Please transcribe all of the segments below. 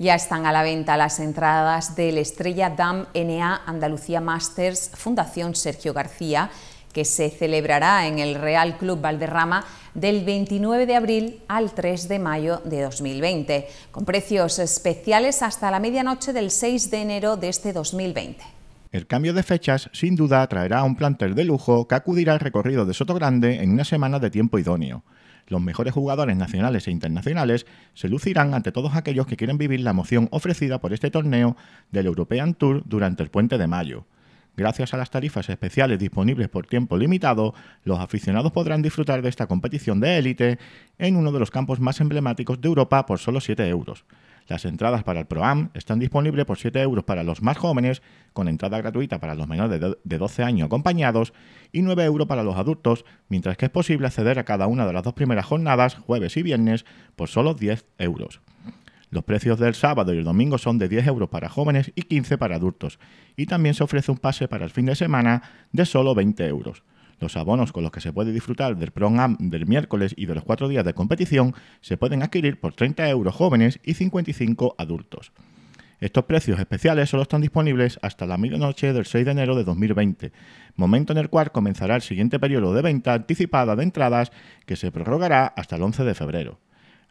Ya están a la venta las entradas del Estrella Dam NA Andalucía Masters Fundación Sergio García, que se celebrará en el Real Club Valderrama del 29 de abril al 3 de mayo de 2020, con precios especiales hasta la medianoche del 6 de enero de este 2020. El cambio de fechas sin duda traerá a un plantel de lujo que acudirá al recorrido de Soto Grande en una semana de tiempo idóneo. Los mejores jugadores nacionales e internacionales se lucirán ante todos aquellos que quieren vivir la emoción ofrecida por este torneo del European Tour durante el puente de mayo. Gracias a las tarifas especiales disponibles por tiempo limitado, los aficionados podrán disfrutar de esta competición de élite en uno de los campos más emblemáticos de Europa por solo 7 euros. Las entradas para el PROAM están disponibles por 7 euros para los más jóvenes, con entrada gratuita para los menores de 12 años acompañados y 9 euros para los adultos, mientras que es posible acceder a cada una de las dos primeras jornadas, jueves y viernes, por solo 10 euros. Los precios del sábado y el domingo son de 10 euros para jóvenes y 15 para adultos, y también se ofrece un pase para el fin de semana de solo 20 euros. Los abonos con los que se puede disfrutar del Pro-Am del miércoles y de los cuatro días de competición se pueden adquirir por 30 euros jóvenes y 55 adultos. Estos precios especiales solo están disponibles hasta la medianoche del 6 de enero de 2020, momento en el cual comenzará el siguiente periodo de venta anticipada de entradas que se prorrogará hasta el 11 de febrero.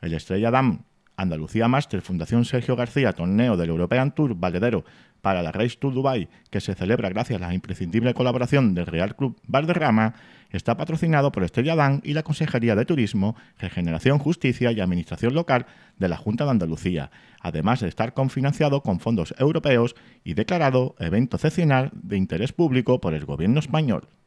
El Estrella Dam Andalucía Master Fundación Sergio García Torneo del European Tour Valedero para la Race to Dubai, que se celebra gracias a la imprescindible colaboración del Real Club Valderrama, está patrocinado por Estrella Dan y la Consejería de Turismo, Regeneración, Justicia y Administración Local de la Junta de Andalucía, además de estar cofinanciado con fondos europeos y declarado evento excepcional de interés público por el Gobierno español.